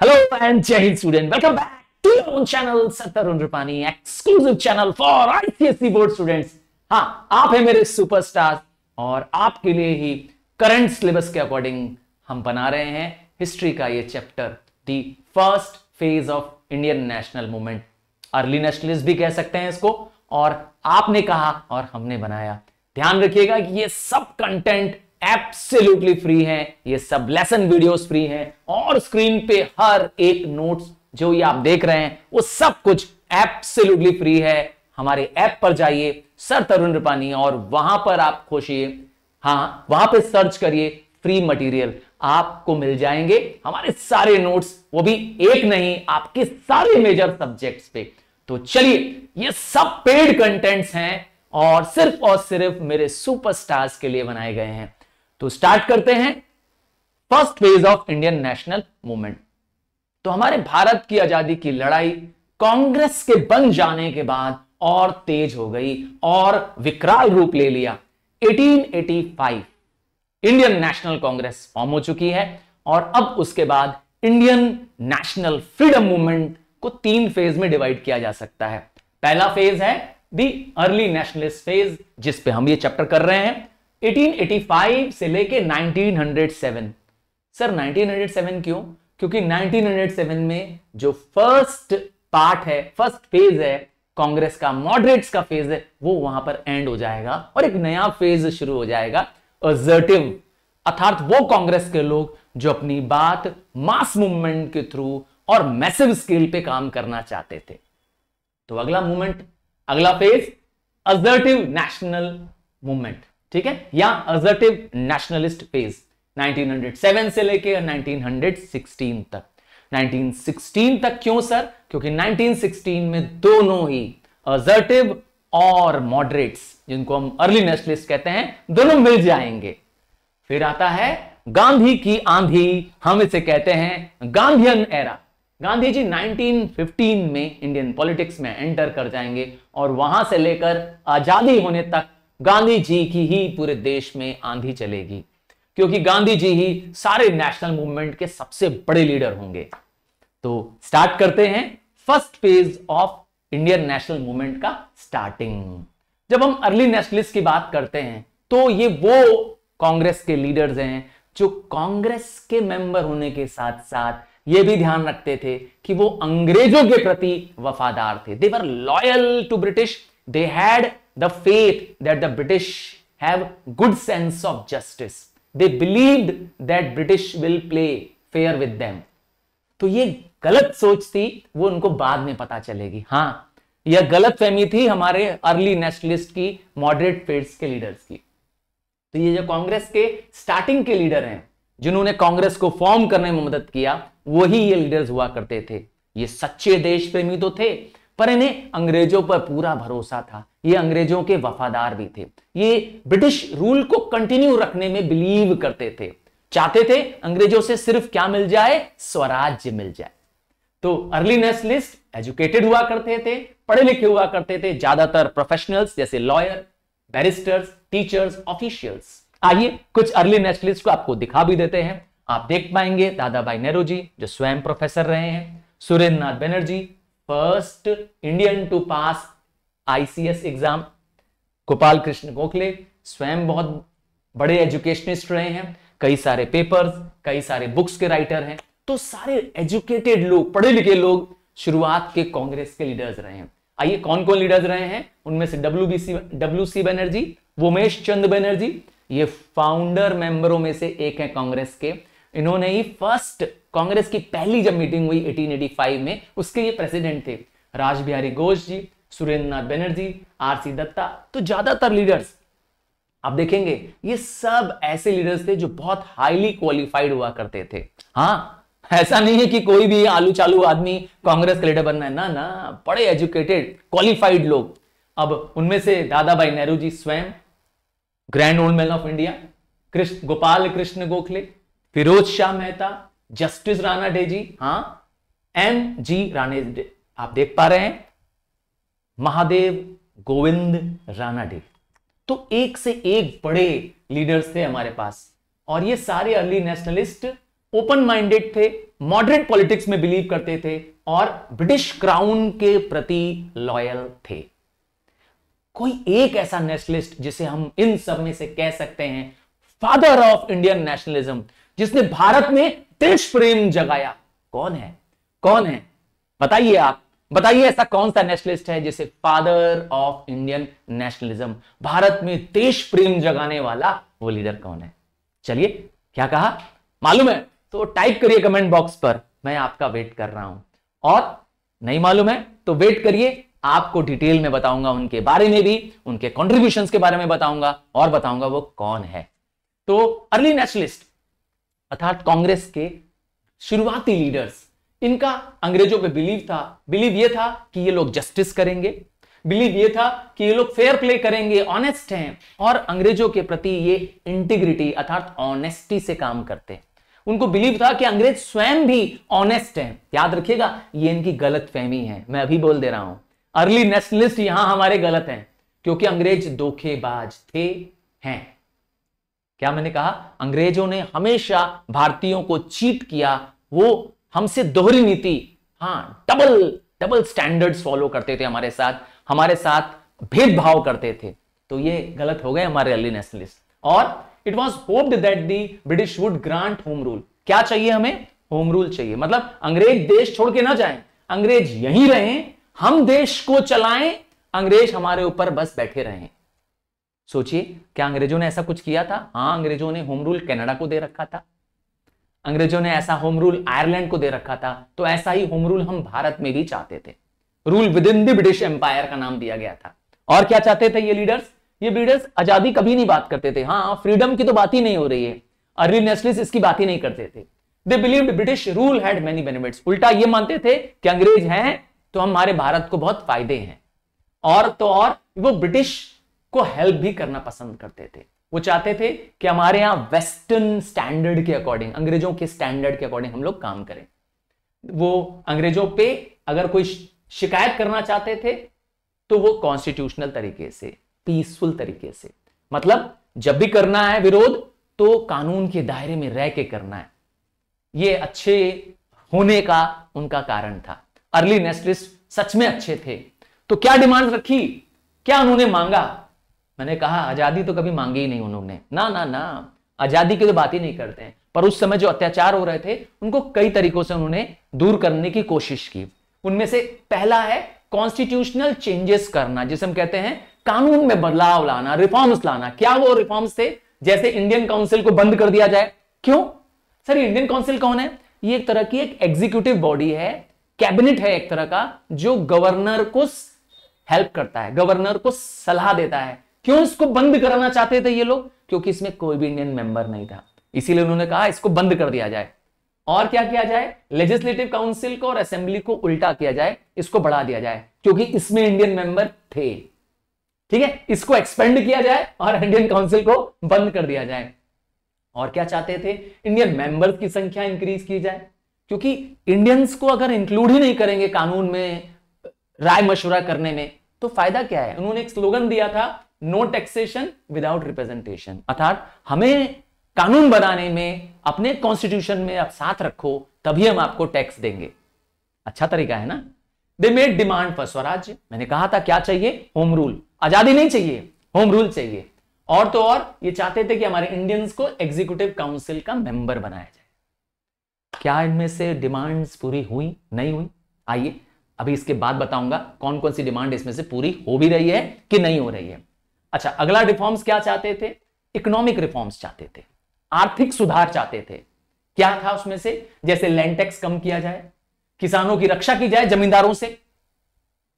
Hello and Jai Hind student. Welcome back to your channel channel Satarun Rupani, exclusive channel for ICSE board students. हाँ आप हैं मेरे superstar और आपके लिए ही करंट सिलेबस के अकॉर्डिंग हम बना रहे हैं हिस्ट्री का ये chapter the first phase of Indian national movement early nationalist भी कह सकते हैं इसको और आपने कहा और हमने बनाया ध्यान रखिएगा कि ये सब कंटेंट एप्सोल्यूटली फ्री हैं ये सब लेसन वीडियोस फ्री हैं और स्क्रीन पे हर एक नोट्स जो ये आप देख रहे हैं वो सब कुछ एप्सोल्यूटली फ्री है हमारे ऐप पर जाइए सर तरुण रिपानी और वहां पर आप खोशिए हाँ वहां पे सर्च करिए फ्री मटेरियल आपको मिल जाएंगे हमारे सारे नोट्स वो भी एक नहीं आपके सारे मेजर सब्जेक्ट्स पे तो चलिए ये सब पेड कंटेंट्स हैं और सिर्फ और सिर्फ मेरे सुपरस्टार्स के लिए बनाए गए हैं तो स्टार्ट करते हैं first phase of Indian national movement तो हमारे भारत की आजादी की लड़ाई कांग्रेस के बन जाने के बाद और तेज हो गई और विकराल रूप ले लिया 1885 इंडियन नेशनल कांग्रेस फॉर्म हो चुकी है और अब उसके बाद इंडियन नेशनल फ्रीडम मूवमेंट को तीन फेज में डिवाइड किया जा सकता है पहला फेज है दी अर्ली नेशनलिस्ट फेज जिस पे हम ये चैप्टर कर रहे हैं 1885 से लेके 1907 सर 1907 क्यों क्योंकि 1907 में जो फर्स्ट पार्ट है फर्स्ट फेज है कांग्रेस का मॉडरेट्स का फेज है वो वहां पर एंड हो जाएगा और एक नया फेज शुरू हो जाएगा अजर्टिव अर्थात वो कांग्रेस के लोग जो अपनी बात मास मूवमेंट के थ्रू और मैसिव स्केल पे काम करना चाहते थे तो अगला मूवमेंट अगला फेज अजर्टिव नेशनल मूवमेंट ठीक है या अजर्टिव नेशनलिस्ट फेज 1907 से लेके 1916 तक 1916 तक क्यों सर क्योंकि 1916 में दोनों ही अजर्टिव और मॉडरेट्स जिनको हम अर्ली नेशनलिस्ट कहते हैं दोनों मिल जाएंगे फिर आता है गांधी की आंधी हम इसे कहते हैं गांधीयन एरा गांधी जी 1915 में इंडियन पॉलिटिक्स में एंटर कर जाएंगे और वहां से लेकर आजादी होने तक गांधी जी की ही पूरे देश में आंधी चलेगी क्योंकि गांधी जी ही सारे नेशनल मूवमेंट के सबसे बड़े लीडर होंगे तो स्टार्ट करते हैं first phase of Indian national movement का स्टार्टिंग जब हम अर्ली नेशनलिस्ट की बात करते हैं तो ये वो कांग्रेस के लीडर्स हैं जो कांग्रेस के मेंबर होने के साथ साथ ये भी ध्यान रखते थे कि वो अंग्रेजों के प्रति वफादार थे they were loyal to British they had the faith that the British have good sense of justice they believe that British will play fair with them तो ये गलत सोच थी वो उनको बाद में पता चलेगी हाँ यह गलत फहमी थी हमारे अर्ली नेशनलिस्ट की मॉडरेट फेड्स के लीडर्स की तो ये जो कांग्रेस के स्टार्टिंग के लीडर हैं जिन्होंने कांग्रेस को फॉर्म करने में मदद किया वही ये लीडर्स हुआ करते थे ये सच्चे देश प्रेमी तो थे पर इन्हें अंग्रेजों पर पूरा भरोसा था ये अंग्रेजों के वफादार भी थे ये ब्रिटिश रूल को कंटिन्यू रखने में बिलीव करते थे चाहते थे अंग्रेजों से सिर्फ क्या मिल जाए स्वराज्य मिल जाए तो अर्ली नेशनलिस्ट एजुकेटेड हुआ करते थे पढ़े लिखे हुआ करते थे ज्यादातर प्रोफेशनल्स जैसे लॉयर बैरिस्टर्स टीचर्स ऑफिशियल्स आइए कुछ अर्ली नेशनलिस्ट को आपको दिखा भी देते हैं आप देख पाएंगे दादा भाई नेहरू जी जो स्वयं प्रोफेसर रहे हैं Surendra Nath Banerjee first Indian to pass ICS exam Gopal Krishna Gokhale स्वयं बहुत बड़े एजुकेशनिस्ट रहे हैं कई सारे पेपर्स कई सारे बुक्स के राइटर हैं तो सारे एजुकेटेड लोग पढ़े लिखे लोग शुरुआत के कांग्रेस के लीडर्स रहे हैं आइए कौन कौन लीडर्स रहे हैं उनमें से W B C W C Banerjee Womesh Chand Banerjee ये फाउंडर मेंबरों में से एक है कांग्रेस के इन्होंने ही फर्स्ट कांग्रेस की पहली जब मीटिंग हुई 1885 में उसके ये प्रेसिडेंट थे राज बिहारी घोष जी सुरेंद्र नाथ बनर्जी आर सी दत्ता तो ज्यादातर लीडर्स आप देखेंगे ये सब ऐसे लीडर्स थे जो बहुत हाईली क्वालिफाइड हुआ करते थे हाँ ऐसा नहीं है कि कोई भी आलू चालू आदमी कांग्रेस का लीडर बनना है ना ना बड़े एजुकेटेड क्वालिफाइड लोग अब उनमें से दादा भाई नेहरू जी स्वयं grand old man of India Krishna Gopal Krishna Gokhale Firoz Shah Mehta justice Ranade ji हाँ एम जी राणे आप देख पा रहे हैं महादेव गोविंद राणा डे तो एक से एक बड़े लीडर्स थे हमारे पास और ये सारे अर्ली नेशनलिस्ट ओपन माइंडेड थे मॉडरेट पॉलिटिक्स में बिलीव करते थे और ब्रिटिश क्राउन के प्रति लॉयल थे कोई एक ऐसा नेशनलिस्ट जिसे हम इन सब में से कह सकते हैं फादर ऑफ इंडियन नेशनलिज्म जिसने भारत में देश प्रेम जगाया कौन है कौन है बताइए आप बताइए ऐसा कौन सा नेशनलिस्ट है जिसे father of Indian nationalism Bharat में देश प्रेम जगाने वाला वो लीडर कौन है चलिए क्या कहा मालूम है तो टाइप करिए कमेंट बॉक्स पर मैं आपका वेट कर रहा हूं और नहीं मालूम है तो वेट करिए आपको डिटेल में बताऊंगा उनके बारे में भी उनके कॉन्ट्रीब्यूशन के बारे में बताऊंगा और बताऊंगा वो कौन है तो अर्ली नेशनलिस्ट अर्थात कांग्रेस के शुरुआती लीडर्स इनका अंग्रेजों पे बिलीव था बिलीव ये था कि ये लोग जस्टिस करेंगे बिलीव ये था कि ये लोग फेयर प्ले करेंगे ऑनेस्ट हैं और अंग्रेजों के प्रति ये इंटीग्रिटी अर्थात ऑनेस्टी से काम करते हैं उनको बिलीव था कि अंग्रेज स्वयं भी ऑनेस्ट हैं याद रखिएगा ये इनकी गलत फहमी है मैं अभी बोल दे रहा हूं अर्ली नेशनलिस्ट यहां हमारे गलत हैं क्योंकि अंग्रेज धोखेबाज थे हैं क्या मैंने कहा अंग्रेजों ने हमेशा भारतीयों को चीट किया वो हमसे दोहरी नीति हाँ डबल डबल स्टैंडर्ड्स फॉलो करते थे हमारे साथ हमारे साथ भेदभाव करते थे तो ये गलत हो गए हमारे अली नेशनलिस्ट और it was hoped that the British would grant home rule क्या चाहिए हमें होम रूल चाहिए मतलब अंग्रेज देश छोड़ के ना जाए अंग्रेज यहीं रहें हम देश को चलाएं अंग्रेज हमारे ऊपर बस बैठे रहें सोचिए क्या अंग्रेजों ने ऐसा कुछ किया था हाँ अंग्रेजों ने होम रूल कनाडा को दे रखा था अंग्रेजों ने ऐसा होम रूल आयरलैंड को दे रखा था तो ऐसा ही होम रूल हम भारत में भी चाहते थे rule within the British empire का नाम दिया गया था और क्या चाहते थे ये लीडर्स ये लीडर्स आजादी कभी नहीं बात करते थे हाँ फ्रीडम की तो बात ही नहीं हो रही है अर्ली नेशनलिस्ट इसकी बात ही नहीं करते थे they believe British rule had many benefit उल्टा ये मानते थे कि अंग्रेज हैं तो हमारे भारत को बहुत फायदे हैं और तो और वो ब्रिटिश को हेल्प भी करना पसंद करते थे वो चाहते थे कि हमारे यहां वेस्टर्न स्टैंडर्ड के अकॉर्डिंग अंग्रेजों के स्टैंडर्ड के अकॉर्डिंग हम लोग काम करें वो अंग्रेजों पे अगर कोई शिकायत करना चाहते थे तो वो कॉन्स्टिट्यूशनल तरीके से पीसफुल तरीके से मतलब जब भी करना है विरोध तो कानून के दायरे में रह के करना है ये अच्छे होने का उनका कारण था अर्ली नेशनलिस्ट सच में अच्छे थे तो क्या डिमांड रखी क्या उन्होंने मांगा मैंने कहा आज़ादी तो कभी मांगी ही नहीं उन्होंने ना ना ना आज़ादी की तो बात ही नहीं करते हैं पर उस समय जो अत्याचार हो रहे थे उनको कई तरीकों से उन्होंने दूर करने की कोशिश की उनमें से पहला है कॉन्स्टिट्यूशनल चेंजेस करना जिसे हम कहते हैं कानून में बदलाव लाना रिफॉर्म्स लाना क्या वो रिफॉर्म्स थे जैसे इंडियन काउंसिल को बंद कर दिया जाए क्यों सर इंडियन काउंसिल कौन है ये एक तरह की एक एग्जीक्यूटिव बॉडी है कैबिनेट है एक तरह का जो गवर्नर को हेल्प करता है गवर्नर को सलाह देता है क्यों इसको बंद कराना चाहते थे ये लोग क्योंकि इसमें कोई भी इंडियन मेंबर नहीं था इसीलिए उन्होंने कहा इसको बंद कर दिया जाए और क्या किया जाए लेजिस्लेटिव काउंसिल को और असेंबली को उल्टा किया जाए इसको बढ़ा दिया जाए क्योंकि इसमें इंडियन मेंबर थे ठीक है इसको एक्सपेंड किया जाए और इंडियन काउंसिल को बंद कर दिया जाए और क्या चाहते थे इंडियन मेंबर्स की संख्या इंक्रीज की जाए क्योंकि इंडियंस को अगर इंक्लूड ही नहीं करेंगे कानून में राय मशुरा करने में तो फायदा क्या है उन्होंने एक स्लोगन दिया था नो टैक्सेशन विदाउट रिप्रेजेंटेशन अर्थात हमें कानून बनाने में अपने कॉन्स्टिट्यूशन में आप साथ रखो तभी हम आपको टैक्स देंगे अच्छा तरीका है ना दे मेड डिमांड फॉर स्वराज्य मैंने कहा था क्या चाहिए होम रूल आजादी नहीं चाहिए होम रूल चाहिए और तो और ये चाहते थे कि हमारे इंडियंस को एग्जीक्यूटिव काउंसिल का मेंबर बनाया जाए क्या इनमें से डिमांड्स पूरी हुई नहीं हुई आइए अभी इसके बाद बताऊंगा कौन कौन सी डिमांड इसमें से पूरी हो भी रही है कि नहीं हो रही है अच्छा अगला रिफॉर्म्स क्या चाहते थे इकोनॉमिक रिफॉर्म्स चाहते थे आर्थिक सुधार चाहते थे क्या था उसमें से जैसे लैंड टैक्स कम किया जाए किसानों की रक्षा की जाए जमींदारों से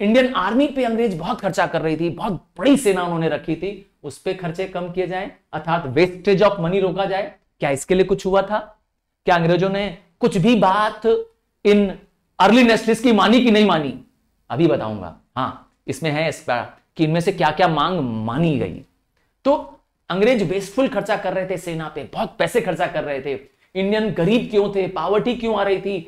इंडियन आर्मी पे अंग्रेज बहुत खर्चा कर रही थी बहुत बड़ी सेना उन्होंने रखी थी उस पर खर्चे कम किए जाए अर्थात वेस्टेज ऑफ मनी रोका जाए क्या इसके लिए कुछ हुआ था क्या अंग्रेजों ने कुछ भी बात इन अर्ली नेशनलिस्ट की मानी कि नहीं मानी अभी बताऊंगा हाँ इसमें है इसका कि इनमें से क्या क्या मांग मानी गई तो अंग्रेज वेस्टफुल खर्चा कर रहे थे सेना पे बहुत पैसे खर्चा कर रहे थे इंडियन गरीब क्यों थे पावर्टी क्यों आ रही थी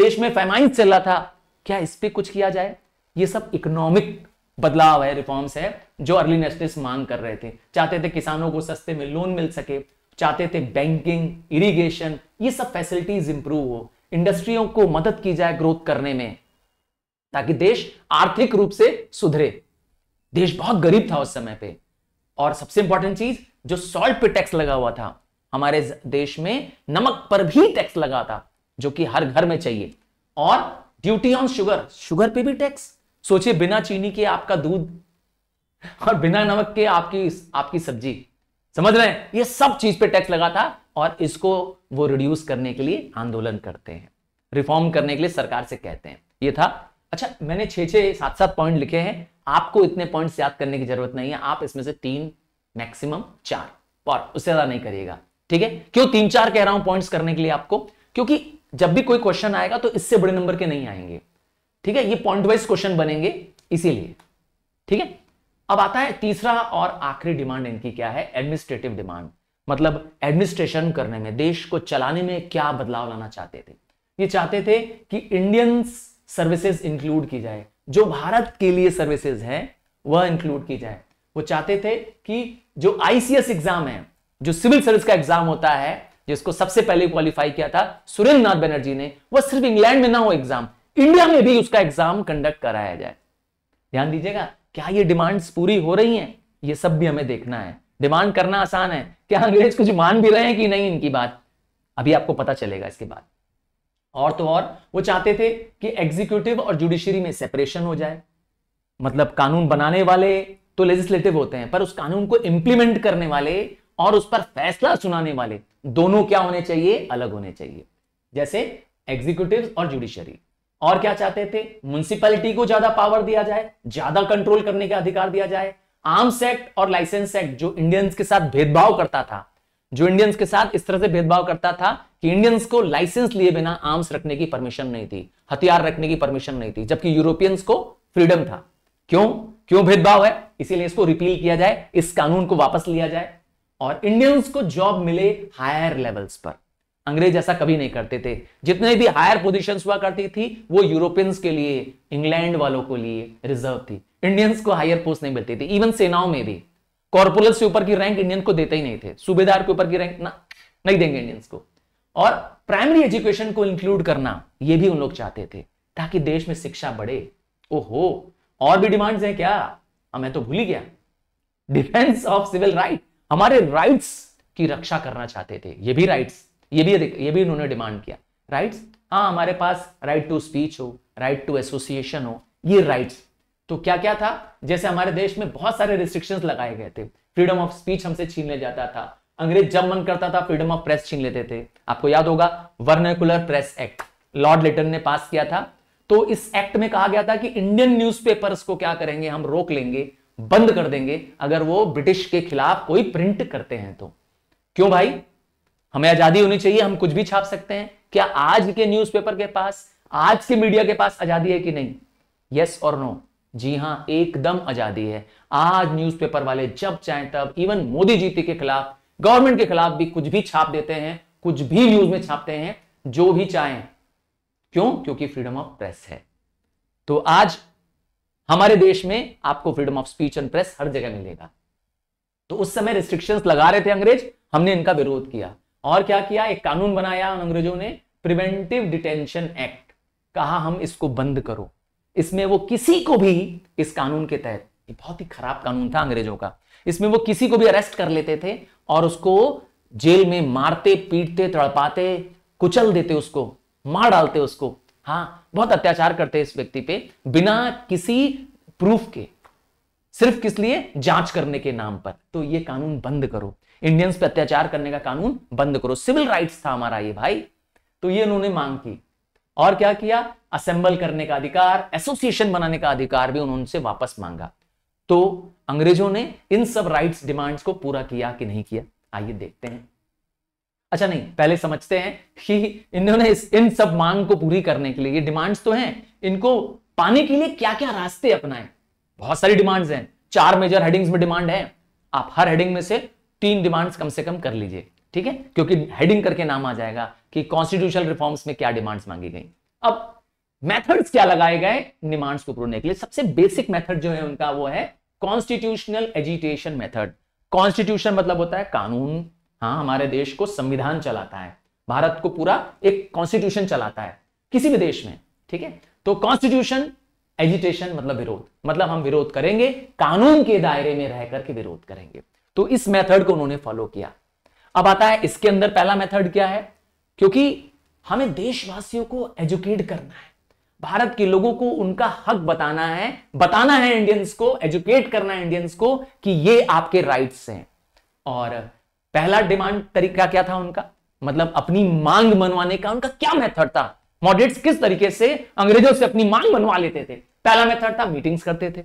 देश में फैमाइन चल रहा था क्या इस पर कुछ किया जाए ये सब इकोनॉमिक बदलाव है रिफॉर्म्स है जो अर्ली नेशनलिस्ट मांग कर रहे थे चाहते थे किसानों को सस्ते में लोन मिल सके चाहते थे बैंकिंग इरिगेशन ये सब फैसिलिटीज इंप्रूव हो इंडस्ट्रियों को मदद की जाए ग्रोथ करने में ताकि देश आर्थिक रूप से सुधरे देश बहुत गरीब था उस समय पे और सबसे इंपॉर्टेंट चीज जो सॉल्ट पे टैक्स लगा हुआ था हमारे देश में नमक पर भी टैक्स लगा था जो कि हर घर में चाहिए और ड्यूटी ऑन शुगर शुगर पे भी टैक्स सोचिए बिना चीनी के आपका दूध और बिना नमक के आपकी आपकी सब्जी समझ रहे हैं ये सब चीज पे टैक्स लगा था और इसको वो रिड्यूस करने के लिए आंदोलन करते हैं रिफॉर्म करने के लिए सरकार से कहते हैं ये था अच्छा मैंने छः छः सात सात पॉइंट लिखे हैं आपको इतने पॉइंट्स याद करने की जरूरत नहीं है आप इसमें से तीन मैक्सिमम चार और उससे ज्यादा नहीं करिएगा ठीक है क्यों तीन चार कह रहा हूं पॉइंट्स करने के लिए आपको क्योंकि जब भी कोई क्वेश्चन आएगा तो इससे बड़े नंबर के नहीं आएंगे ठीक है ये पॉइंट वाइज क्वेश्चन बनेंगे इसीलिए ठीक है अब आता है तीसरा और आखिरी डिमांड इनकी क्या है एडमिनिस्ट्रेटिव डिमांड मतलब एडमिनिस्ट्रेशन करने में देश को चलाने में क्या बदलाव लाना चाहते थे ये चाहते थे कि इंडियंस सर्विसेज इंक्लूड की जाए जो भारत के लिए सर्विसेज है वह इंक्लूड की जाए वो चाहते थे कि जो आईसीएस एग्जाम है जो सिविल सर्विस का एग्जाम होता है जिसको सबसे पहले क्वालिफाई किया था सुरेंद्र नाथ बनर्जी ने वह सिर्फ इंग्लैंड में ना हो एग्जाम इंडिया में भी उसका एग्जाम कंडक्ट कराया जाए ध्यान दीजिएगा क्या ये डिमांड्स पूरी हो रही हैं ये सब भी हमें देखना है डिमांड करना आसान है क्या अंग्रेज कुछ मान भी रहे हैं कि नहीं इनकी बात अभी आपको पता चलेगा इसके बाद और तो और वो चाहते थे कि एग्जीक्यूटिव और जुडिशियरी में सेपरेशन हो जाए मतलब कानून बनाने वाले तो लेजिस्लेटिव होते हैं पर उस कानून को इंप्लीमेंट करने वाले और उस पर फैसला सुनाने वाले दोनों क्या होने चाहिए अलग होने चाहिए जैसे एग्जीक्यूटिव और जुडिशियरी और क्या चाहते थे म्यूनसिपैलिटी को ज्यादा पावर दिया जाए ज्यादा कंट्रोल करने का अधिकार दिया जाए आर्म्स एक्ट और लाइसेंस एक्ट जो इंडियंस के साथ भेदभाव करता था जो इंडियंस के साथ इस तरह से भेदभाव करता था कि इंडियंस को लाइसेंस लिए बिना आर्म्स रखने की परमिशन नहीं थी हथियार रखने की परमिशन नहीं थी जबकि यूरोपियंस को फ्रीडम था क्यों क्यों भेदभाव है इसीलिए इसको रिपील किया जाए इस कानून को वापस लिया जाए और इंडियंस को जॉब मिले हायर लेवल्स पर अंग्रेज ऐसा कभी नहीं करते थे जितने भी हायर पोजिशन हुआ करती थी वो यूरोपियंस के लिए इंग्लैंड वालों के लिए रिजर्व थी इंडियंस को हायर पोस्ट नहीं मिलती थी इवन सेनाओं में भी कॉर्पोरल से ऊपर की रैंक इंडियन को देते ही नहीं थे सूबेदार के ऊपर की रैंक ना नहीं देंगे इंडियंस को और प्राइमरी एजुकेशन को इंक्लूड करना ये भी उन लोग चाहते थे ताकि देश में शिक्षा बढ़े ओहो और भी डिमांड्स हैं क्या हमें हाँ, मैं तो भूल ही गया डिफेंस ऑफ सिविल राइट हमारे राइट्स की रक्षा करना चाहते थे ये भी राइट्स ये भी ये भी उन्होंने डिमांड किया राइट्स हाँ हमारे पास राइट टू स्पीच हो राइट टू एसोसिएशन हो ये राइट्स तो क्या क्या था जैसे हमारे देश में बहुत सारे रिस्ट्रिक्शन लगाए गए थे फ्रीडम ऑफ स्पीच हमसे छीन ले जाता था अंग्रेज जब मन करता था फ्रीडम ऑफ प्रेस छीन लेते थे आपको याद होगा vernacular press act lord Lytton ने पास किया था तो इस एक्ट में कहा गया था कि इंडियन न्यूज़पेपर्स को क्या करेंगे हम रोक लेंगे बंद कर देंगे अगर वो ब्रिटिश के खिलाफ कोई प्रिंट करते हैं तो क्यों भाई हमें आजादी होनी चाहिए हम कुछ भी छाप सकते हैं क्या आज के न्यूज़पेपर के पास आज के मीडिया के पास आजादी है कि नहीं यस और नो जी हां एकदम आजादी है आज न्यूज़पेपर वाले जब चाहे तब इवन मोदी जी के खिलाफ गवर्नमेंट के खिलाफ भी कुछ भी छाप देते हैं कुछ भी न्यूज में छापते हैं जो भी चाहें क्यों क्योंकि फ्रीडम ऑफ प्रेस है तो आज हमारे देश में आपको freedom of speech and press हर जगह मिलेगा तो उस समय रिस्ट्रिक्शंस लगा रहे थे अंग्रेज हमने इनका विरोध किया और क्या किया एक कानून बनाया अंग्रेजों ने प्रिवेंटिव डिटेंशन एक्ट कहा हम इसको बंद करो इसमें वो किसी को भी इस कानून के तहत ये बहुत ही खराब कानून था अंग्रेजों का इसमें वो किसी को भी अरेस्ट कर लेते थे और उसको जेल में मारते पीटते तड़पाते कुचल देते उसको मार डालते उसको हाँ बहुत अत्याचार करते इस व्यक्ति पे बिना किसी प्रूफ के सिर्फ किस लिए जांच करने के नाम पर तो ये कानून बंद करो इंडियंस पे अत्याचार करने का कानून बंद करो सिविल राइट्स था हमारा ये भाई तो ये उन्होंने मांग की और क्या किया असेंबल करने का अधिकार एसोसिएशन बनाने का अधिकार भी उन्होंने वापस मांगा तो अंग्रेजों ने इन सब राइट्स डिमांड्स को पूरा किया कि नहीं किया आइए देखते हैं अच्छा नहीं पहले समझते हैं कि इन्होंने इन सब मांग को पूरी करने के लिए ये डिमांड्स तो हैं इनको पाने के लिए क्या क्या रास्ते अपनाए बहुत सारी डिमांड्स हैं चार मेजर हेडिंग्स में डिमांड है आप हर हेडिंग में से तीन डिमांड्स कम से कम कर लीजिए ठीक है क्योंकि हेडिंग करके नाम आ जाएगा कि कॉन्स्टिट्यूशनल रिफॉर्म्स में क्या डिमांड्स मांगी गई अब मेथड्स क्या लगाए गए डिमांड्स को पूर्ण के लिए सबसे बेसिक मेथड जो है उनका वो है कॉन्स्टिट्यूशनल एजिटेशन मेथड कॉन्स्टिट्यूशन मतलब होता है कानून हाँ हमारे देश को संविधान चलाता है भारत को पूरा एक कॉन्स्टिट्यूशन चलाता है किसी भी देश में ठीक है तो कॉन्स्टिट्यूशन एजिटेशन मतलब विरोध मतलब हम विरोध करेंगे कानून के दायरे में रह करके विरोध करेंगे तो इस मेथड को उन्होंने फॉलो किया अब आता है इसके अंदर पहला मेथड क्या है क्योंकि हमें देशवासियों को एजुकेट करना है भारत के लोगों को उनका हक बताना है बताना है इंडियंस को एजुकेट करना है इंडियंस को कि ये आपके राइट्स हैं और पहला डिमांड तरीका क्या था उनका मतलब अपनी मांग मनवाने का उनका क्या मेथड था मॉडरेट्स किस तरीके से अंग्रेजों से अपनी मांग मनवा लेते थे पहला मेथड था मीटिंग्स करते थे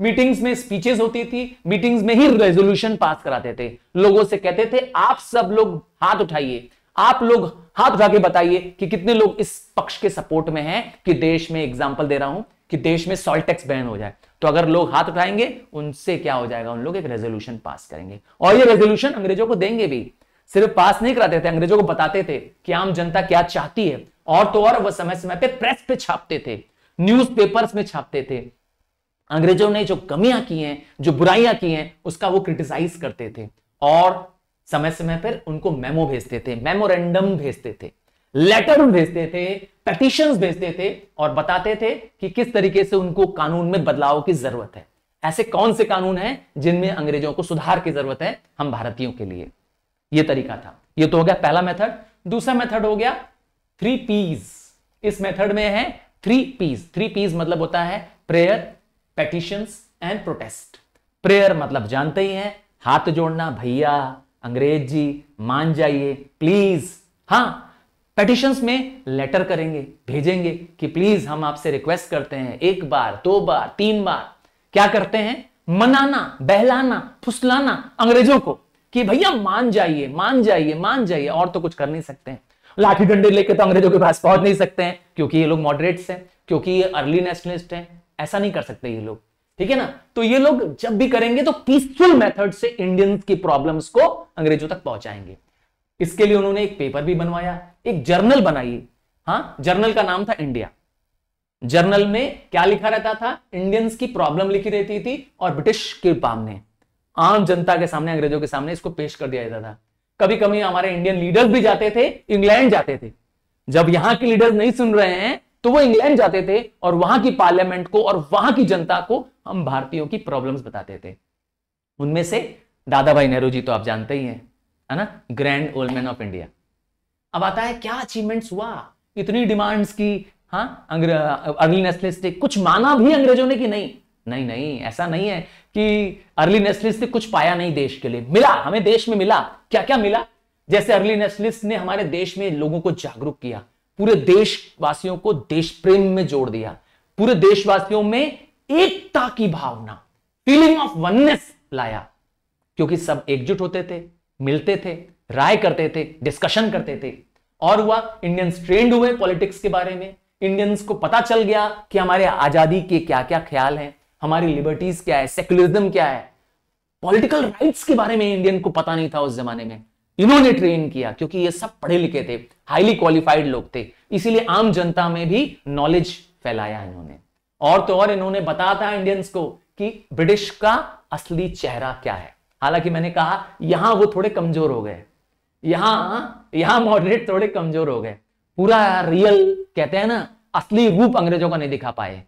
मीटिंग्स में स्पीचेस होती थी मीटिंग्स में ही रेजोल्यूशन पास कराते थे लोगों से कहते थे आप सब लोग हाथ उठाइए आप लोग हाथ उठा के बताइए कि कितने लोग इस पक्ष के सपोर्ट में हैं कि देश में एग्जाम्पल दे रहा हूं कि देश में सॉल्ट टैक्स बैन हो जाए तो अगर लोग हाथ उठाएंगे उनसे क्या हो जाएगा उन लोग एक रेजोल्यूशन पास करेंगे और ये रेजोल्यूशन अंग्रेजों को देंगे भी सिर्फ पास नहीं कराते थे अंग्रेजों को बताते थे कि आम जनता क्या चाहती है और तो और वह समय समय पर प्रेस पे छापते थे न्यूज में छापते थे अंग्रेजों ने जो कमियां की हैं जो बुराइयां की हैं उसका वो क्रिटिसाइज करते थे और समय समय पर उनको मेमो भेजते थे मेमोरेंडम भेजते थे लेटर भेजते थे पटिशन भेजते थे और बताते थे कि किस तरीके से उनको कानून में बदलाव की जरूरत है ऐसे कौन से कानून हैं जिनमें अंग्रेजों को सुधार की जरूरत है हम भारतीयों के लिए यह तरीका था यह तो हो गया पहला मेथड दूसरा मेथड हो गया थ्री पीज इस मेथड में है थ्री पीज थ्री पीज मतलब होता है prayer petitions and protest prayer मतलब जानते ही हैं हाथ जोड़ना भैया अंग्रेज जी मान जाइए प्लीज हाँ पेटिशंस में लेटर करेंगे भेजेंगे कि प्लीज हम आपसे रिक्वेस्ट करते हैं एक बार दो बार तीन बार क्या करते हैं मनाना बहलाना फुसलाना अंग्रेजों को कि भैया मान जाइए मान जाइए मान जाइए और तो कुछ कर नहीं सकते हैं लाठी डंडे लेके तो अंग्रेजों के पास पहुंच नहीं सकते हैं क्योंकि ये लोग मॉडरेट्स हैं क्योंकि ये अर्ली नेशनलिस्ट हैं ऐसा नहीं कर सकते ये लोग ठीक है ना तो ये लोग जब भी करेंगे तो पीसफुल मेथड से इंडियंस की प्रॉब्लम्स को अंग्रेजों तक पहुंचाएंगे इसके लिए उन्होंने एक पेपर भी बनवाया एक जर्नल बनाई हाँ जर्नल का नाम था इंडिया जर्नल में क्या लिखा रहता था इंडियंस की प्रॉब्लम लिखी रहती थी और ब्रिटिश के सामने आम जनता के सामने अंग्रेजों के सामने इसको पेश कर दिया जाता था कभी कभी हमारे इंडियन लीडर्स भी जाते थे इंग्लैंड जाते थे जब यहां के लीडर्स नहीं सुन रहे हैं तो वो इंग्लैंड जाते थे और वहां की पार्लियामेंट को और वहां की जनता को हम भारतीयों की प्रॉब्लम्स बताते थे उनमें से दादा भाई नेहरू जी तो आप जानते ही हैं है ना ग्रैंड ओल्डमैन ऑफ इंडिया अब आता है क्या अचीवमेंट्स हुआ इतनी डिमांड्स की हाँ अर्ली नेशनलिस्टिक कुछ माना भी अंग्रेजों ने कि नहीं नहीं नहीं ऐसा नहीं है कि अर्ली नेशनलिस्ट कुछ पाया नहीं देश के लिए मिला हमें देश में मिला क्या क्या मिला जैसे अर्ली नेशनलिस्ट ने हमारे देश में लोगों को जागरूक किया पूरे देशवासियों को देश प्रेम में जोड़ दिया पूरे देशवासियों में एकता की भावना फीलिंग ऑफ वननेस लाया क्योंकि सब एकजुट होते थे मिलते थे राय करते थे डिस्कशन करते थे और हुआ इंडियंस ट्रेंड हुए पॉलिटिक्स के बारे में इंडियंस को पता चल गया कि हमारे आजादी के क्या क्या ख्याल हैं हमारी लिबर्टीज क्या है सेक्युलरिज्म क्या है पॉलिटिकल राइट्स के बारे में इंडियन को पता नहीं था उस जमाने में इन्होंने ट्रेन किया क्योंकि ये सब पढ़े लिखे थे हाईली क्वालिफाइड लोग थे इसीलिए आम जनता में भी नॉलेज फैलाया इन्होंने और तो और इन्होंने बताया था इंडियंस को कि ब्रिटिश का असली चेहरा क्या है हालांकि मैंने कहा यहां वो थोड़े कमजोर हो गए यहां यहां मॉडरेट थोड़े कमजोर हो गए पूरा रियल कहते हैं ना असली रूप अंग्रेजों का नहीं दिखा पाए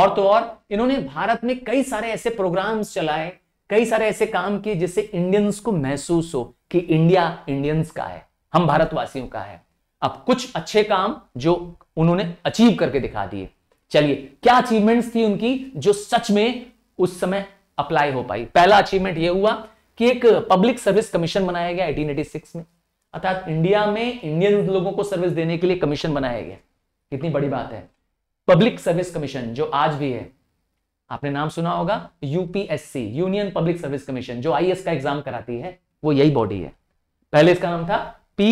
और तो और इन्होंने भारत में कई सारे ऐसे प्रोग्राम्स चलाए कई सारे ऐसे काम किए जिससे इंडियंस को महसूस हो कि इंडिया इंडियंस का है हम भारतवासियों का है अब कुछ अच्छे काम जो उन्होंने अचीव करके दिखा दिए चलिए क्या अचीवमेंट्स थी उनकी जो सच में उस समय अप्लाई हो पाई पहला अचीवमेंट यह हुआ कि एक पब्लिक सर्विस कमीशन बनाया गया 1886 में अर्थात इंडिया में इंडियन लोगों को सर्विस देने के लिए कमीशन बनाया गया कितनी बड़ी बात है पब्लिक सर्विस कमीशन जो आज भी है आपने नाम सुना होगा UPSC union public service commission जो आईएएस का एग्जाम कराती है वो यही बॉडी है पहले इसका नाम था P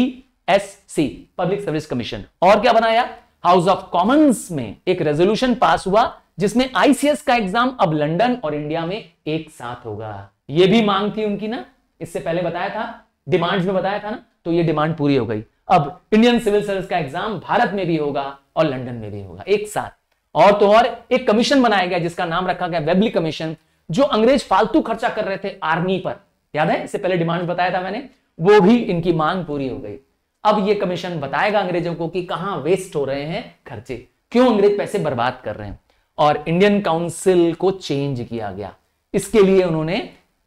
S C public service commission और क्या बनाया हाउस ऑफ कॉमन्स में एक रेजोल्यूशन पास हुआ जिसमें आईसीएस का एग्जाम अब लंदन और इंडिया में एक साथ होगा यह भी मांग थी उनकी ना इससे पहले बताया था डिमांड में बताया था ना तो ये डिमांड पूरी हो गई अब इंडियन सिविल सर्विस का एग्जाम भारत में भी होगा और लंदन में भी होगा एक साथ और तो और एक कमीशन बनाया गया जिसका नाम रखा गया वेबली कमीशन जो अंग्रेज फालतू खर्चा कर रहे थे आर्मी पर याद है इससे पहले डिमांड बताया था मैंने वो भी इनकी मांग पूरी हो गई अब ये कमीशन बताएगा अंग्रेजों को कि कहां वेस्ट हो रहे हैं खर्चे क्यों अंग्रेज पैसे बर्बाद कर रहे हैं और इंडियन काउंसिल को चेंज किया गया इसके लिए उन्होंने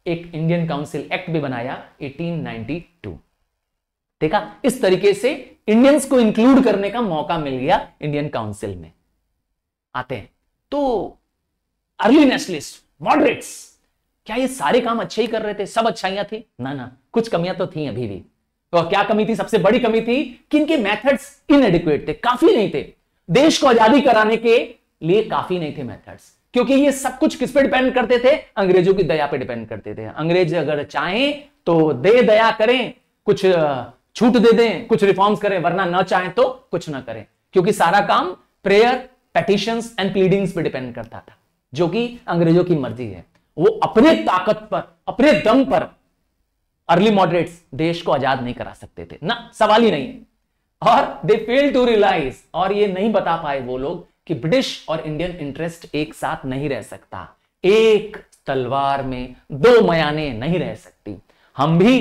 एक इंडियन काउंसिल एक्ट भी बनाया 1892 देखा इस तरीके से इंडियंस को इंक्लूड करने का मौका मिल गया इंडियन काउंसिल में आते हैं तो अर्ली नेशनलिस्ट मॉडरेट्स क्या ये सारे काम अच्छे ही कर रहे थे सब अच्छाइयां थी ना ना कुछ कमियां तो थी अभी भी तो क्या कमी थी सबसे बड़ी कमी थी कि इनके मैथड्स इनएडिकुएट थे काफी नहीं थे देश को आजादी कराने के लिए काफी नहीं थे मैथड्स क्योंकि ये सब कुछ किस पे डिपेंड करते थे अंग्रेजों की दया पे डिपेंड करते थे अंग्रेज अगर चाहें तो दे दया करें कुछ छूट दे दें कुछ रिफॉर्म्स करें वरना ना चाहें तो कुछ ना करें क्योंकि सारा काम प्रेयर पेटिशन एंड प्लीडिंग्स पे डिपेंड करता था जो कि अंग्रेजों की मर्जी है वो अपने ताकत पर अपने दम पर अर्ली मॉडरेट्स देश को आजाद नहीं करा सकते थे ना सवाल ही नहीं और दे फेल टू रियलाइज और ये नहीं बता पाए वो लोग कि ब्रिटिश और इंडियन इंटरेस्ट एक साथ नहीं रह सकता एक तलवार में दो मयाने नहीं रह सकती हम भी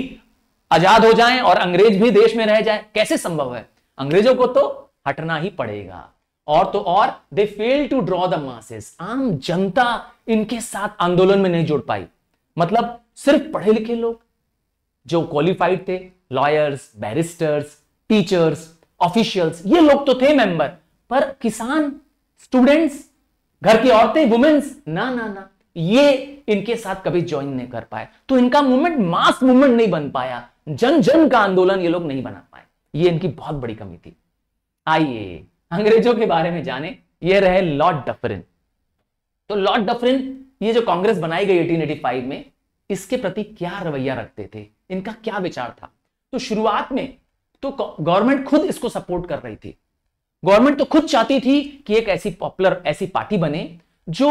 आजाद हो जाएं और अंग्रेज भी देश में रह जाए कैसे संभव है अंग्रेजों को तो हटना ही पड़ेगा और तो और they fail to draw the masses आम जनता इनके साथ आंदोलन में नहीं जुड़ पाई मतलब सिर्फ पढ़े लिखे लोग जो क्वालिफाइड थे लॉयर्स बैरिस्टर्स टीचर्स ऑफिशियल्स ये लोग तो थे मेंबर पर किसान स्टूडेंट्स घर की औरतें वुमेन्स ना ना ना ये इनके साथ कभी ज्वाइन नहीं कर पाए तो इनका मूवमेंट मास मूवमेंट नहीं बन पाया जन जन का आंदोलन ये लोग नहीं बना पाए ये इनकी बहुत बड़ी कमी थी आइए अंग्रेजों के बारे में जाने ये रहे लॉर्ड डफरिन तो लॉर्ड डफरिन ये जो कांग्रेस बनाई गई 1885 में इसके प्रति क्या रवैया रखते थे इनका क्या विचार था तो शुरुआत में तो गवर्नमेंट खुद इसको सपोर्ट कर रही थी गवर्नमेंट तो खुद चाहती थी कि एक ऐसी पॉपुलर ऐसी पार्टी बने जो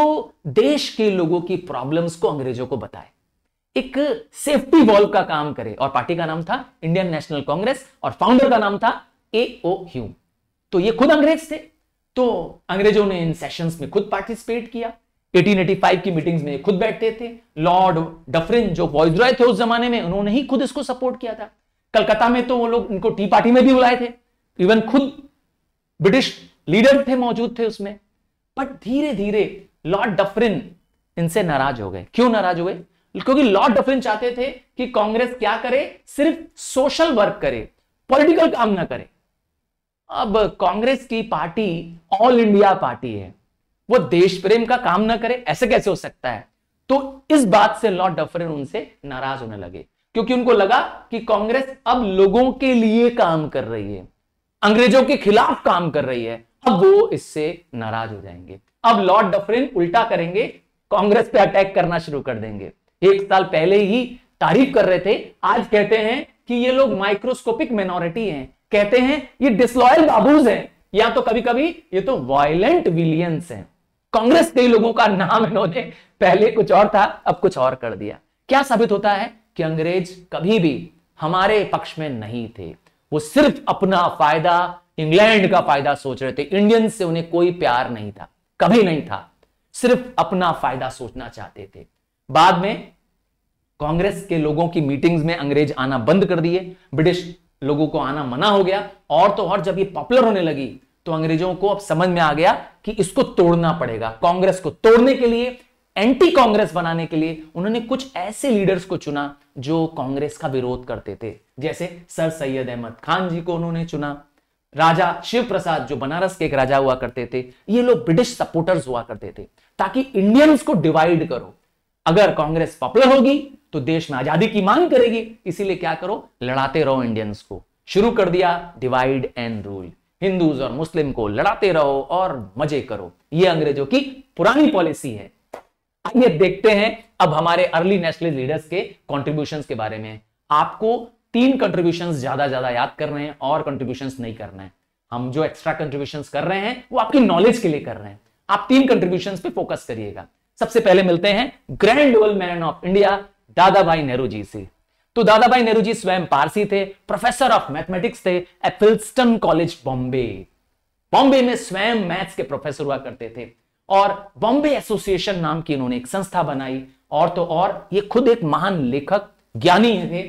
देश के लोगों की प्रॉब्लम्स को अंग्रेजों को बताए एक सेफ्टी वॉल्व का काम करे और पार्टी का नाम था इंडियन नेशनल कांग्रेस और फाउंडर का नाम था ए ओ ह्यूम तो ये खुद अंग्रेज थे तो अंग्रेजों ने इन सेशंस में खुद पार्टिसिपेट किया 1885 की मीटिंग्स में खुद बैठते थे लॉर्ड डफरिन जो वॉइजरॉय थे उस जमाने में उन्होंने ही खुद इसको सपोर्ट किया था कलकत्ता में तो वो लोग इनको टी पार्टी में भी बुलाए थे इवन खुद ब्रिटिश लीडर थे मौजूद थे उसमें बट धीरे धीरे लॉर्ड डफरिन इनसे नाराज हो गए क्यों नाराज हुए क्योंकि लॉर्ड डफरिन चाहते थे कि कांग्रेस क्या करे सिर्फ सोशल वर्क करे पॉलिटिकल काम ना करे अब कांग्रेस की पार्टी ऑल इंडिया पार्टी है वो देश प्रेम का काम ना करे ऐसे कैसे हो सकता है तो इस बात से लॉर्ड डफरिन उनसे नाराज होने लगे क्योंकि उनको लगा कि कांग्रेस अब लोगों के लिए काम कर रही है अंग्रेजों के खिलाफ काम कर रही है अब वो इससे नाराज हो जाएंगे अब लॉर्ड डफरिन उल्टा करेंगे कांग्रेस पे अटैक करना शुरू कर देंगे एक साल पहले ही तारीफ कर रहे थे आज कहते हैं कि ये लोग माइक्रोस्कोपिक माइनॉरिटी हैं कहते हैं ये डिसलॉयल बाबूज हैं या तो कभी कभी ये तो वायलेंट विलियंस हैं कांग्रेस के लोगों का नाम इन्होंने पहले कुछ और था अब कुछ और कर दिया क्या साबित होता है कि अंग्रेज कभी भी हमारे पक्ष में नहीं थे वो सिर्फ अपना फायदा इंग्लैंड का फायदा सोच रहे थे इंडियन से उन्हें कोई प्यार नहीं था कभी नहीं था सिर्फ अपना फायदा सोचना चाहते थे बाद में कांग्रेस के लोगों की मीटिंग्स में अंग्रेज आना बंद कर दिए ब्रिटिश लोगों को आना मना हो गया और तो और जब ये पॉपुलर होने लगी तो अंग्रेजों को अब समझ में आ गया कि इसको तोड़ना पड़ेगा कांग्रेस को तोड़ने के लिए एंटी कांग्रेस बनाने के लिए उन्होंने कुछ ऐसे लीडर्स को चुना जो कांग्रेस का विरोध करते थे जैसे सर सैयद अहमद खान जी को उन्होंने चुना राजा शिव प्रसाद जो बनारस के एक राजा हुआ करते थे ये लोग ब्रिटिश सपोर्टर्स हुआ करते थे ताकि इंडियंस को डिवाइड करो अगर कांग्रेस पॉपुलर होगी तो देश में आजादी की मांग करेगी इसीलिए क्या करो लड़ाते रहो इंडियंस को शुरू कर दिया डिवाइड एंड रूल हिंदूज और मुस्लिम को लड़ाते रहो और मजे करो ये अंग्रेजों की पुरानी पॉलिसी है आइए देखते हैं अब हमारे अर्ली नेशनल लीडर्स के कॉन्ट्रीब्यूशन के बारे में आपको तीन कंट्रीब्यूशन ज्यादा ज्यादा याद कर रहे हैं और कंट्रीब्यूशन नहीं करना है हम जो एक्स्ट्रा कंट्रीब्यूशन कर रहे हैं वो आपकी नॉलेज के लिए कर रहे हैं आप तीन कंट्रीब्यूशन पे फोकस करिएगा सबसे पहले मिलते हैं grand old man of India Dadabhai Nehru जी से तो दादा भाई नेहरू जी स्वयं पारसी थे प्रोफेसर ऑफ मैथमेटिक्स थे एट कॉलेज बॉम्बे बॉम्बे में स्वयं मैथ्स के प्रोफेसर हुआ करते थे और बॉम्बे एसोसिएशन नाम की इन्होंने एक संस्था बनाई और तो और ये खुद एक महान लेखक ज्ञानी थे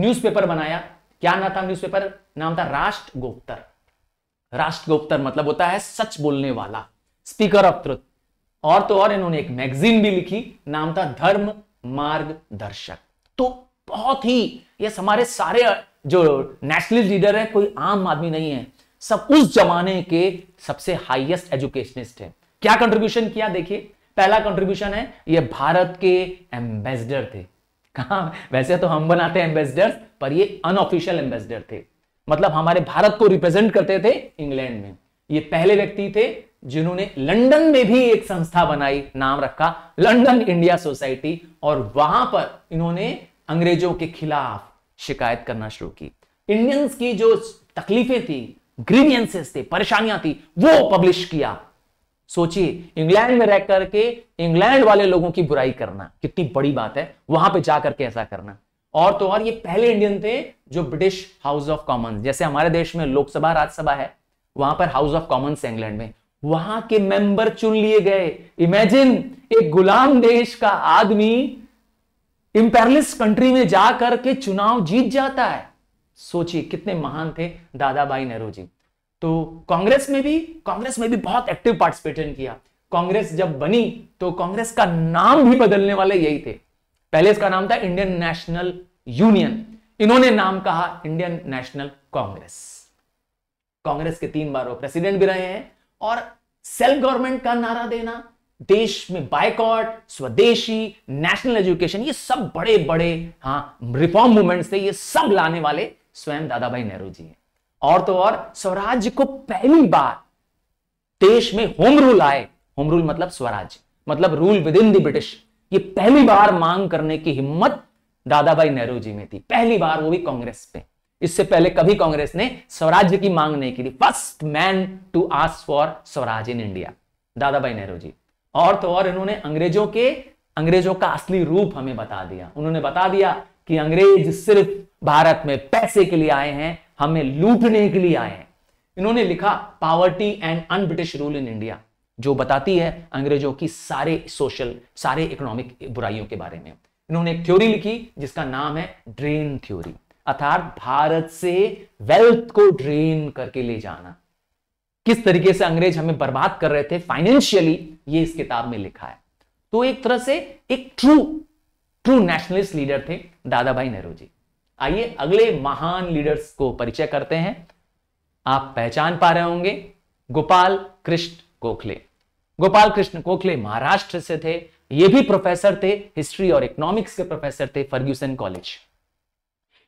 न्यूज़पेपर बनाया क्या नाम था न्यूज़पेपर नाम था राष्ट्र गोप्तर राष्ट्र गोप्तर मतलब होता है सच बोलने वाला स्पीकर ऑफ ट्रुथ और तो और इन्होंने एक मैगजीन भी लिखी नाम था धर्म मार्गदर्शक तो बहुत ही ये हमारे सारे जो नेशनल लीडर है कोई आम आदमी नहीं है सब उस जमाने के सबसे हाईएस्ट एजुकेशनिस्ट है क्या कंट्रीब्यूशन किया देखिए पहला कंट्रीब्यूशन है ये भारत के एम्बेसडर थे कहा वैसे तो हम बनाते हैं एम्बेसडर पर ये अनऑफिशियल एम्बेसडर थे मतलब हमारे भारत को रिप्रेजेंट करते थे इंग्लैंड में ये पहले व्यक्ति थे जिन्होंने लंदन में भी एक संस्था बनाई नाम रखा लंदन इंडिया सोसाइटी और वहां पर इन्होंने अंग्रेजों के खिलाफ शिकायत करना शुरू की इंडियंस की जो तकलीफें थी ग्रीवियंसेस थे परेशानियां थी वो पब्लिश किया सोचिए इंग्लैंड में रह करके इंग्लैंड वाले लोगों की बुराई करना कितनी बड़ी बात है वहां पे जाकर के ऐसा करना और तो और ये पहले इंडियन थे जो ब्रिटिश हाउस ऑफ कॉमन जैसे हमारे देश में लोकसभा राज्यसभा है वहां पर हाउस ऑफ कॉमन्स इंग्लैंड में वहां के मेंबर चुन लिए गए इमेजिन एक गुलाम देश का आदमी इंपेरलिस कंट्री में जा करके चुनाव जीत जाता है सोचिए कितने महान थे दादाबाई नेहरू जी तो कांग्रेस में भी कांग्रेस में भी बहुत एक्टिव पार्टिसिपेशन किया कांग्रेस जब बनी तो कांग्रेस का नाम भी बदलने वाले यही थे पहले इसका नाम था इंडियन नेशनल यूनियन इन्होंने नाम कहा इंडियन नेशनल कांग्रेस कांग्रेस के तीन बार वो प्रेसिडेंट भी रहे हैं और सेल्फ गवर्नमेंट का नारा देना देश में बायकॉट स्वदेशी नेशनल एजुकेशन ये सब बड़े बड़े हाँ रिफॉर्म मूवमेंट्स थे ये सब लाने वाले स्वयं दादा भाई नेहरू जी हैं और तो और स्वराज को पहली बार देश में होम रूल आए होम रूल मतलब स्वराज मतलब rule within the British ये पहली बार मांग करने की हिम्मत दादा भाई नेहरू जी में थी पहली बार वो भी कांग्रेस पे इससे पहले कभी कांग्रेस ने स्वराज्य की मांग नहीं की थी first man to ask for swaraj in India Dadabhai Nehru जी और तो और इन्होंने अंग्रेजों के अंग्रेजों का असली रूप हमें बता दिया उन्होंने बता दिया कि अंग्रेज सिर्फ भारत में पैसे के लिए आए हैं हमें लूटने के लिए आए हैं इन्होंने लिखा poverty and unBritish rule in India जो बताती है अंग्रेजों की सारे सोशल सारे इकोनॉमिक बुराइयों के बारे में इन्होंने एक थ्योरी लिखी जिसका नाम है ड्रेन थ्योरी अर्थात भारत से वेल्थ को ड्रेन करके ले जाना किस तरीके से अंग्रेज हमें बर्बाद कर रहे थे फाइनेंशियली ये इस किताब में लिखा है तो एक तरह से एक ट्रू ट्रू नेशनलिस्ट लीडर थे दादा भाई नेहरू जी आइए अगले महान लीडर्स को परिचय करते हैं आप पहचान पा रहे होंगे गोपाल कृष्ण गोखले गोपाल कृष्ण गोखले महाराष्ट्र से थे ये भी प्रोफेसर थे हिस्ट्री और इकोनॉमिक्स के प्रोफेसर थे फर्ग्यूसन कॉलेज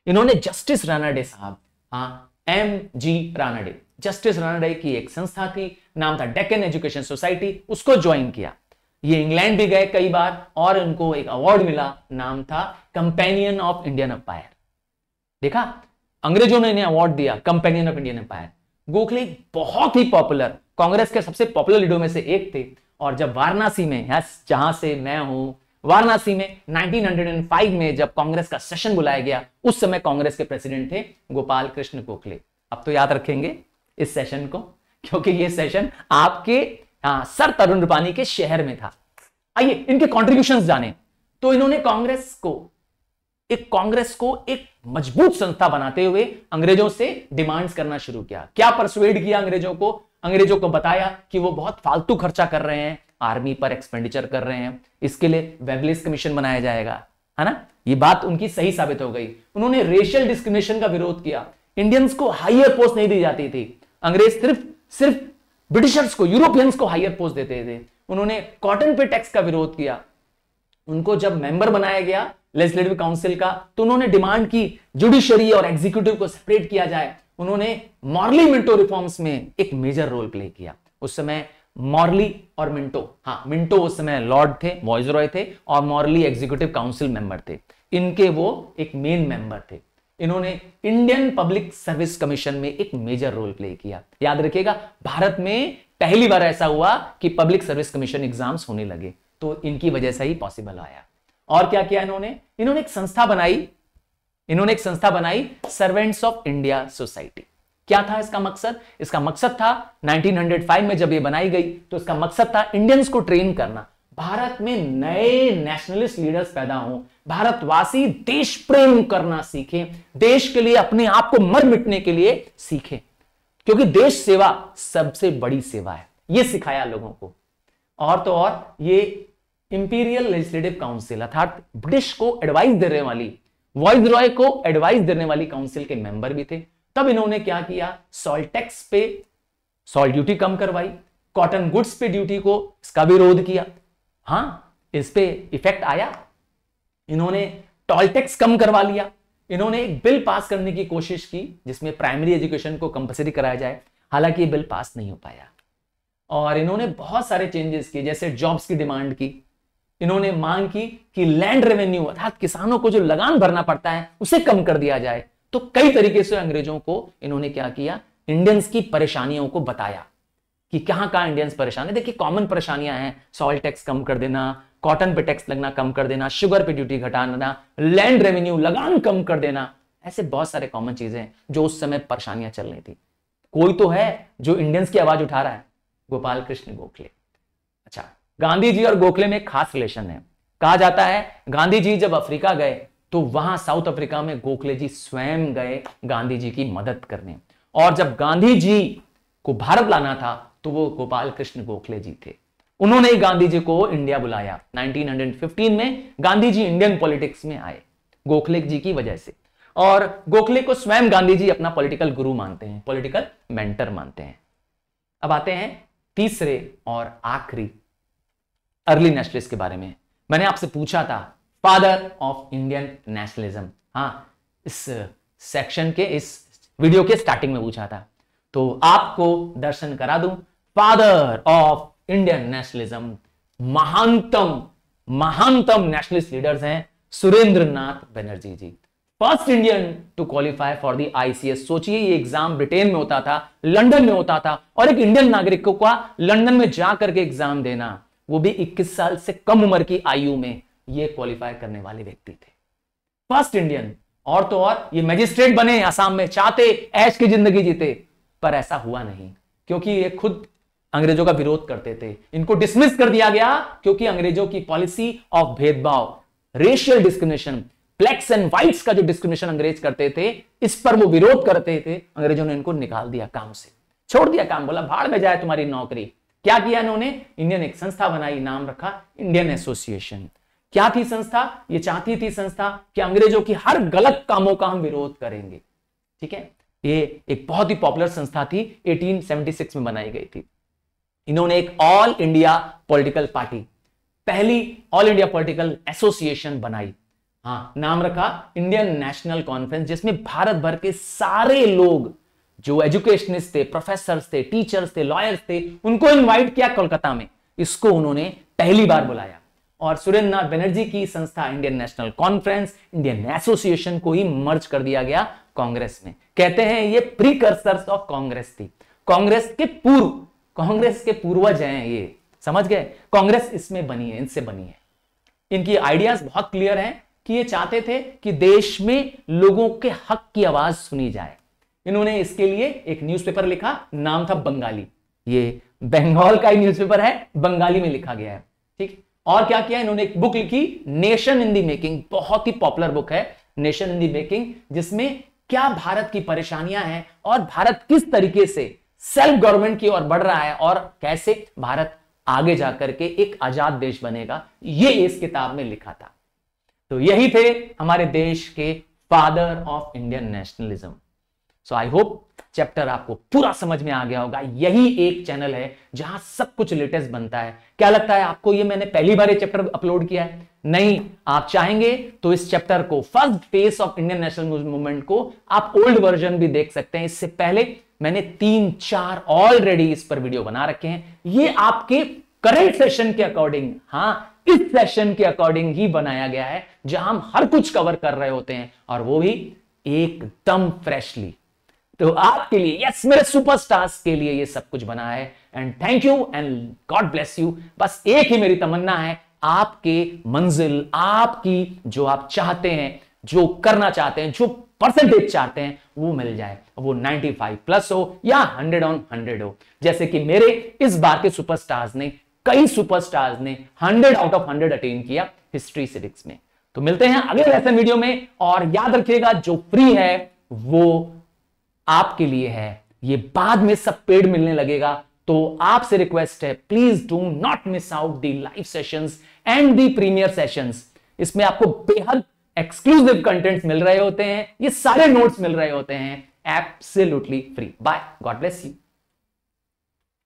इन्होंने जस्टिस रानाडे साहब हाँ M G Ranade justice Ranade की एक संस्था थी नाम था डेकन एजुकेशन सोसाइटी उसको ज्वाइन किया ये इंग्लैंड भी गए कई बार और उनको एक अवार्ड मिला नाम था कंपेनियन ऑफ इंडियन एम्पायर देखा अंग्रेजों ने इन्हें अवार्ड दिया companion of Indian empire Gokhale बहुत ही पॉपुलर कांग्रेस के सबसे पॉपुलर लीडर में से एक थे और जब वाराणसी में जहां से मैं हूं वाराणसी में 1905 में जब कांग्रेस का सेशन बुलाया गया उस समय कांग्रेस के प्रेसिडेंट थे गोपाल कृष्ण गोखले अब तो याद रखेंगे इस सेशन को क्योंकि ये सेशन आपके आ, हाँ, सर तरुण रूपानी के शहर में था आइए इनके कॉन्ट्रीब्यूशन जाने तो इन्होंने कांग्रेस को एक कांग्रेस को एक मजबूत संस्था बनाते हुए अंग्रेजों से डिमांड्स करना शुरू किया क्या परसुएड किया अंग्रेजों को अंग्रेजों को बताया कि वो बहुत फालतू खर्चा कर रहे हैं आर्मी पर एक्सपेंडिचर कर रहे हैं इसके लिए वेबलेस कमीशन बनाया जाएगा है ना ये बात उनकी सही साबित हो गई उन्होंने रेशियल डिस्क्रिमिनेशन का विरोध किया इंडियंस को हाइयर पोस्ट नहीं दी जाती थी अंग्रेज सिर्फ सिर्फ ब्रिटिशर्स को यूरोपियंस को हाइयर पोस्ट देते थे उन्होंने कॉटन पे टैक्स का विरोध किया उनको जब मेंबर बनाया गया लेजिस्लेटिव काउंसिल का तो उन्होंने डिमांड की जुडिशरी और एग्जीक्यूटिव को सेपरेट किया जाए उन्होंने मॉर्ली मिंटो रिफॉर्म्स में एक मेजर रोल प्ले किया उस समय मॉर्ली और मिंटो हाँ मिंटो उस समय लॉर्ड थे रॉय थे और मॉर्ली एग्जीक्यूटिव काउंसिल मेंबर थे इनके वो एक मेन मेंबर थे इन्होंने इंडियन पब्लिक सर्विस कमीशन में एक मेजर रोल प्ले किया याद रखिएगा भारत में पहली बार ऐसा हुआ कि पब्लिक सर्विस कमीशन एग्जाम्स होने लगे तो इनकी वजह से ही पॉसिबल आया और क्या किया इन्होंने इन्होंने एक संस्था बनाई इन्होंने एक संस्था बनाई सर्वेंट्स ऑफ इंडिया सोसाइटी क्या था इसका मकसद इसका मकसद था 1905 में जब ये बनाई गई तो इसका मकसद था इंडियंस को ट्रेन करना भारत में नए नेशनलिस्ट लीडर्स पैदा हों भारतवासी देश प्रेम करना सीखें देश के लिए अपने आप को मर मिटने के लिए सीखें क्योंकि देश सेवा सबसे बड़ी सेवा है यह सिखाया लोगों को और तो और ये इंपीरियल लेजिस्लेटिव काउंसिल अर्थात ब्रिटिश को एडवाइस देने वाली वॉइस रॉय को एडवाइस देने वाली काउंसिल के मेंबर भी थे तब इन्होंने क्या किया सॉल्ट टैक्स पे सॉल्ट ड्यूटी कम करवाई कॉटन गुड्स पे ड्यूटी को इसका विरोध किया हाँ इस पे इफेक्ट आया इन्होंने टॉल टैक्स कम करवा लिया इन्होंने एक बिल पास करने की कोशिश की जिसमें प्राइमरी एजुकेशन को कंपलसरी कराया जाए हालांकि ये बिल पास नहीं हो पाया और इन्होंने बहुत सारे चेंजेस किए जैसे जॉब्स की डिमांड की इन्होंने मांग की कि लैंड रेवेन्यू अर्थात किसानों को जो लगान भरना पड़ता है उसे कम कर दिया जाए तो कई तरीके से अंग्रेजों को इन्होंने क्या किया इंडियंस की परेशानियों को बताया कि कहां कहां इंडियंस परेशान है देखिए कॉमन परेशानियां हैं सॉल्ट टैक्स कम कर देना कॉटन पे टैक्स लगना कम कर देना शुगर पे ड्यूटी घटाना लैंड रेवेन्यू लगान कम कर देना ऐसे बहुत सारे कॉमन चीजें हैं जो उस समय परेशानियां चल रही थी कोई तो है जो इंडियंस की आवाज उठा रहा है गोपाल कृष्ण गोखले अच्छा गांधी जी और गोखले में खास रिलेशन है कहा जाता है गांधी जी जब अफ्रीका गए तो वहां साउथ अफ्रीका में गोखले जी स्वयं गए गांधी जी की मदद करने और जब गांधी जी को भारत लाना था तो वो गोपाल कृष्ण गोखले जी थे उन्होंने ही गांधी जी को इंडिया बुलाया 1915 में गांधी जी इंडियन पॉलिटिक्स में आए गोखले जी की वजह से और गोखले को स्वयं गांधी जी अपना पॉलिटिकल गुरु मानते हैं पॉलिटिकल मेंटर मानते हैं अब आते हैं तीसरे और आखिरी अर्ली नेशनलिस्ट के बारे में मैंने आपसे पूछा था फादर ऑफ इंडियन नेशनलिज्म हाँ इस सेक्शन uh, के इस वीडियो के स्टार्टिंग में पूछा था तो आपको दर्शन करा दूं फादर ऑफ इंडियन नेशनलिज्म महानतम महानतम नेशनलिस्ट लीडर्स हैं Surendra Nath Banerjee ji first Indian to qualify for the ICS सोचिए ये एग्जाम ब्रिटेन में होता था लंदन में होता था और एक इंडियन नागरिक को लंदन में जाकर के एग्जाम देना वो भी 21 साल से कम उम्र की आयु में ये क्वालिफाई करने वाले व्यक्ति थे फर्स्ट इंडियन और तो और ये मैजिस्ट्रेट बने आसाम में चाहते ऐश की जिंदगी जीते पर ऐसा हुआ नहीं क्योंकि ये खुद अंग्रेजों का विरोध करते थे इनको डिसमिस कर दिया गया क्योंकि अंग्रेजों की पॉलिसी ऑफ भेदभाव racial discrimination blacks and whites का जो डिस्क्रिमिनेशन अंग्रेज करते थे इस पर वो विरोध करते थे अंग्रेजों ने इनको निकाल दिया काम से छोड़ दिया काम बोला भाड़ में जाए तुम्हारी नौकरी क्या किया इन्होंने इंडियन एक संस्था बनाई नाम रखा इंडियन एसोसिएशन क्या थी संस्था ये चाहती थी संस्था कि अंग्रेजों की हर गलत कामों का हम विरोध करेंगे ठीक है ये एक बहुत ही पॉपुलर संस्था थी 1876 में बनाई गई थी इन्होंने एक ऑल इंडिया पॉलिटिकल पार्टी पहली ऑल इंडिया पॉलिटिकल एसोसिएशन बनाई हाँ नाम रखा इंडियन नेशनल कॉन्फ्रेंस जिसमें भारत भर के सारे लोग जो एजुकेशनिस्ट थे प्रोफेसर थे टीचर्स थे लॉयर्स थे उनको इन्वाइट किया कोलकाता में इसको उन्होंने पहली बार बुलाया और सुरेंद्र नाथ बनर्जी की संस्था Indian national conference Indian association को ही मर्ज कर दिया गया कांग्रेस में कहते हैं ये प्रीकर्सर्स ऑफ कांग्रेस थी कांग्रेस के पूर्व कांग्रेस के पूर्वज हैं ये समझ गए कांग्रेस इसमें बनी है इनसे बनी है इनकी आइडियाज बहुत क्लियर हैं कि ये चाहते थे कि देश में लोगों के हक की आवाज सुनी जाए इन्होंने इसके लिए एक न्यूज़पेपर लिखा नाम था बंगाली ये बंगाल का ही न्यूज़पेपर है बंगाली में लिखा गया है ठीक है और क्या किया इन्होंने एक बुक लिखी नेशन इन दी मेकिंग बहुत ही पॉपुलर बुक है नेशन इन दी मेकिंग जिसमें क्या भारत की परेशानियां हैं और भारत किस तरीके से सेल्फ गवर्नमेंट की ओर बढ़ रहा है और कैसे भारत आगे जाकर के एक आजाद देश बनेगा ये इस किताब में लिखा था तो यही थे हमारे देश के father of Indian nationalism so I hope chapter आपको पूरा समझ में आ गया होगा यही एक चैनल है जहां सब कुछ लेटेस्ट बनता है क्या लगता है आपको ये मैंने पहली बार ये चैप्टर अपलोड किया है नहीं आप चाहेंगे तो इस चैप्टर को first phase of Indian national movement को आप ओल्ड वर्जन भी देख सकते हैं इससे पहले मैंने तीन चार ऑलरेडी इस पर वीडियो बना रखे हैं ये आपके करेंट सेशन के अकॉर्डिंग हाँ इस सेशन के अकॉर्डिंग ही बनाया गया है जहां हम हर कुछ कवर कर रहे होते हैं और वो भी एकदम फ्रेशली तो आपके लिए यस मेरे सुपरस्टार्स के लिए ये सब कुछ बना है and thank you and God bless you बस एक ही मेरी तमन्ना है आपके मंजिल आपकी जो आप चाहते हैं जो करना चाहते हैं जो परसेंटेज चाहते हैं वो मिल जाए वो 95 प्लस हो या 100 ऑन 100 हो जैसे कि मेरे इस बार के सुपरस्टार्स ने कई सुपरस्टार्स ने 100 आउट ऑफ 100 अटेन किया हिस्ट्री सिविक्स में तो मिलते हैं अगले लेसन वीडियो में और याद रखिएगा जो फ्री है वो आपके लिए है ये बाद में सब पेड मिलने लगेगा तो आपसे रिक्वेस्ट है please do not miss out the live sessions and the premier sessions इसमें आपको बेहद एक्सक्लूसिव कंटेंट मिल रहे होते हैं ये सारे नोट्स मिल रहे होते हैं absolutely free bye God bless you